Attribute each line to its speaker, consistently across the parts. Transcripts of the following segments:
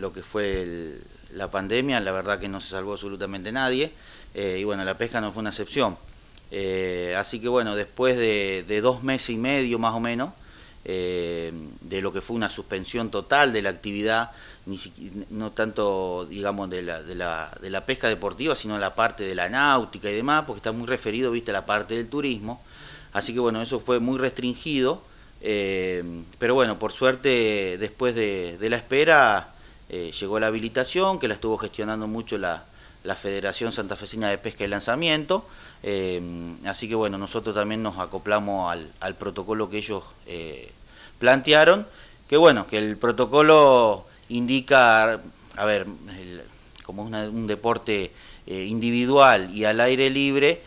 Speaker 1: lo que fue la pandemia, la verdad que no se salvó absolutamente nadie, eh, y bueno, la pesca no fue una excepción. Eh, así que bueno, después de, dos meses y medio más o menos, eh, de lo que fue una suspensión total de la actividad, no tanto digamos de la, de, la, de la, pesca deportiva, sino la parte de la náutica y demás, porque está muy referido, viste, a la parte del turismo. Así que bueno, eso fue muy restringido, pero bueno, por suerte, después de la espera, eh, llegó la habilitación, que la estuvo gestionando mucho la, la Federación Santafesina de Pesca y Lanzamiento. Eh, así que bueno, nosotros también nos acoplamos al, protocolo que ellos eh, plantearon, que bueno, que el protocolo indica, a ver, como es un deporte individual y al aire libre,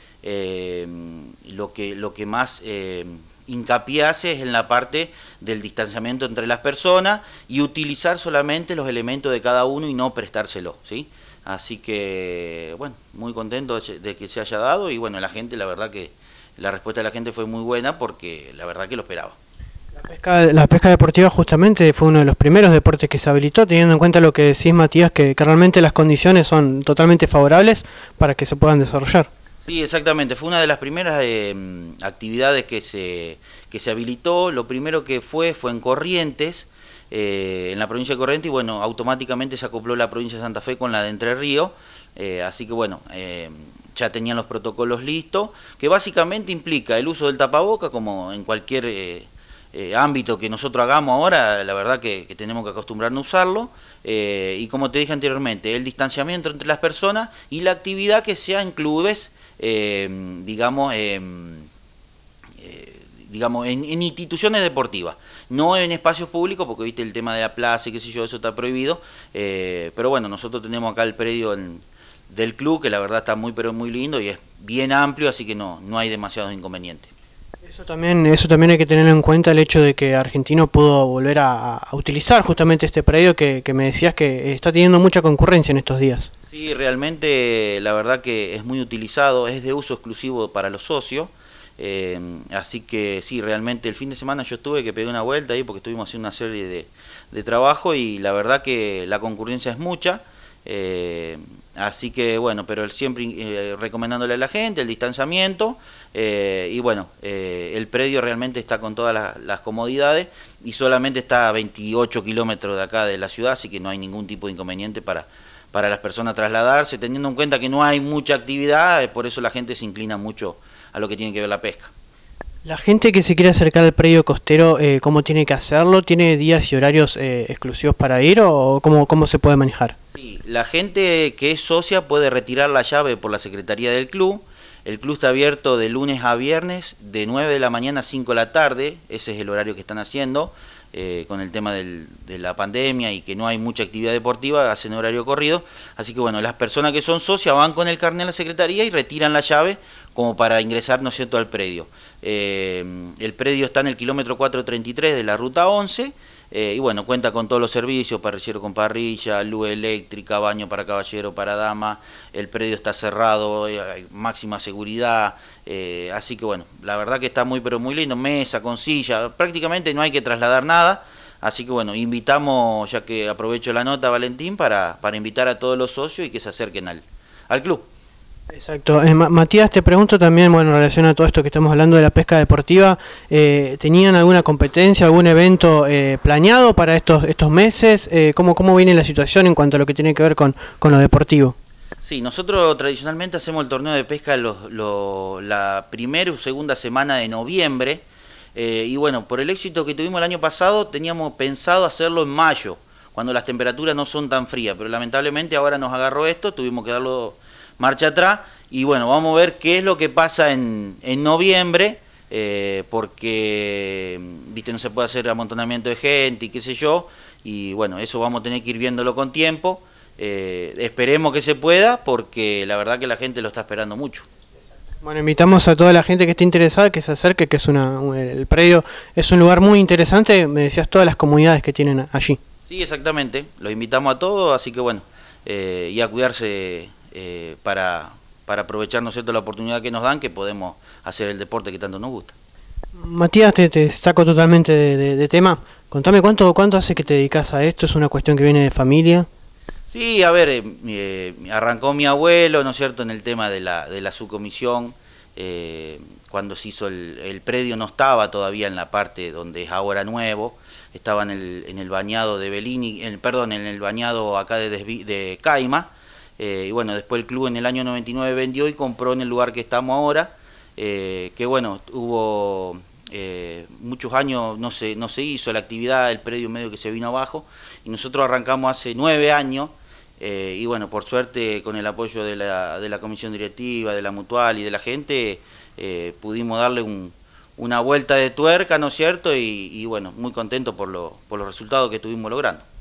Speaker 1: lo, que, lo que más hincapié en la parte del distanciamiento entre las personas y utilizar solamente los elementos de cada uno y no prestárselo, ¿sí? Así que, bueno, muy contento de que se haya dado y bueno, la gente, la verdad que la respuesta de la gente fue muy buena porque la verdad que lo esperaba.
Speaker 2: La pesca, la pesca deportiva justamente fue uno de los primeros deportes que se habilitó, teniendo en cuenta lo que decís Matías, que realmente las condiciones son totalmente favorables para que se puedan desarrollar.
Speaker 1: Sí, exactamente. Fue una de las primeras eh, actividades que se, que se habilitó. Lo primero que fue fue en Corrientes, eh, en la provincia de Corrientes, y bueno, automáticamente se acopló la provincia de Santa Fe con la de Entre Ríos. Eh, así que bueno, ya tenían los protocolos listos, que básicamente implica el uso del tapaboca, como en cualquier ámbito que nosotros hagamos ahora, la verdad que tenemos que acostumbrarnos a usarlo. y como te dije anteriormente, el distanciamiento entre las personas y la actividad que sea en clubes eh, digamos, eh, eh, digamos en, instituciones deportivas, no en espacios públicos, porque viste el tema de la plaza y qué sé yo, eso está prohibido, pero bueno, nosotros tenemos acá el predio del club, que la verdad está muy, pero muy lindo y es bien amplio, así que no, no hay demasiados inconvenientes.
Speaker 2: Eso también, eso también hay que tener en cuenta el hecho de que Argentino pudo volver a, utilizar justamente este predio que, me decías que está teniendo mucha concurrencia en estos días.
Speaker 1: Sí, realmente la verdad que es muy utilizado, es de uso exclusivo para los socios. Eh, así que sí, realmente el fin de semana yo estuve que pedí una vuelta ahí porque estuvimos haciendo una serie de, de trabajo y la verdad que la concurrencia es mucha. Eh, así que bueno, pero siempre eh, recomendándole a la gente el distanciamiento eh, y bueno, eh, el predio realmente está con todas las, comodidades y solamente está a 28 kilómetros de acá de la ciudad, así que no hay ningún tipo de inconveniente para, para las personas trasladarse, teniendo en cuenta que no hay mucha actividad, por eso la gente se inclina mucho a lo que tiene que ver la pesca.
Speaker 2: La gente que se quiere acercar al predio costero, ¿cómo tiene que hacerlo? ¿Tiene días y horarios exclusivos para ir o cómo, cómo se puede manejar? Sí
Speaker 1: la gente que es socia puede retirar la llave por la Secretaría del Club. El club está abierto de lunes a viernes, de 9 de la mañana a 5 de la tarde, ese es el horario que están haciendo, eh, con el tema de la pandemia y que no hay mucha actividad deportiva, hacen horario corrido. Así que bueno, las personas que son socias van con el carnet a la Secretaría y retiran la llave como para ingresar, ¿no es cierto?, al predio. Eh, el predio está en el kilómetro 433 de la ruta 11 eh, y bueno, cuenta con todos los servicios, parrillero con parrilla, luz eléctrica, baño para caballero, para dama, el predio está cerrado, eh, hay máxima seguridad, eh, así que bueno, la verdad que está muy pero muy lindo, mesa, con silla, prácticamente no hay que trasladar nada, así que bueno, invitamos, ya que aprovecho la nota Valentín, para, para invitar a todos los socios y que se acerquen al, al club. Exacto.
Speaker 2: Eh, Matías, te pregunto también, bueno, en relación a todo esto que estamos hablando de la pesca deportiva, eh, ¿tenían alguna competencia, algún evento eh, planeado para estos estos meses? ¿cómo, viene la situación en cuanto a lo que tiene que ver con, lo deportivo?
Speaker 1: Sí, nosotros tradicionalmente hacemos el torneo de pesca la primera o segunda semana de noviembre. y bueno, por el éxito que tuvimos el año pasado, teníamos pensado hacerlo en mayo, cuando las temperaturas no son tan frías. Pero lamentablemente ahora nos agarró esto, tuvimos que darlo marcha atrás. Y bueno, vamos a ver qué es lo que pasa en, noviembre, eh, porque, viste, no se puede hacer amontonamiento de gente y qué sé yo. Y bueno, eso vamos a tener que ir viéndolo con tiempo. Eh, esperemos que se pueda, porque la verdad que la gente lo está esperando mucho.
Speaker 2: Bueno, invitamos a toda la gente que esté interesada que se acerque, que es una, el predio es un lugar muy interesante, me decías todas las comunidades que tienen allí.
Speaker 1: Sí, exactamente, los invitamos a todos, así que bueno, eh, y a cuidarse eh, para, para aprovechar ¿no cierto? la oportunidad que nos dan, que podemos hacer el deporte que tanto nos gusta.
Speaker 2: Matías, te, saco totalmente de, tema. Contame cuánto, cuánto hace que te dedicas a esto, es una cuestión que viene de familia.
Speaker 1: Sí, a ver, eh, eh arrancó mi abuelo, ¿no es cierto?, en el tema de la, de la subcomisión. Eh, cuando se hizo el, el, predio no estaba todavía en la parte donde es ahora nuevo, estaba en el, en el bañado de Belini, en, perdón, en el bañado acá de, de Caima, eh, y bueno, después el club en el año 99 vendió y compró en el lugar que estamos ahora, eh, que bueno, hubo eh, muchos años, no se, no se hizo la actividad, el predio medio que se vino abajo, y nosotros arrancamos hace nueve años, y bueno, por suerte con el apoyo de la, comisión directiva, de la mutual y de la gente, pudimos darle una vuelta de tuerca, ¿no es cierto? Y, bueno, muy contento por, por los resultados que estuvimos logrando.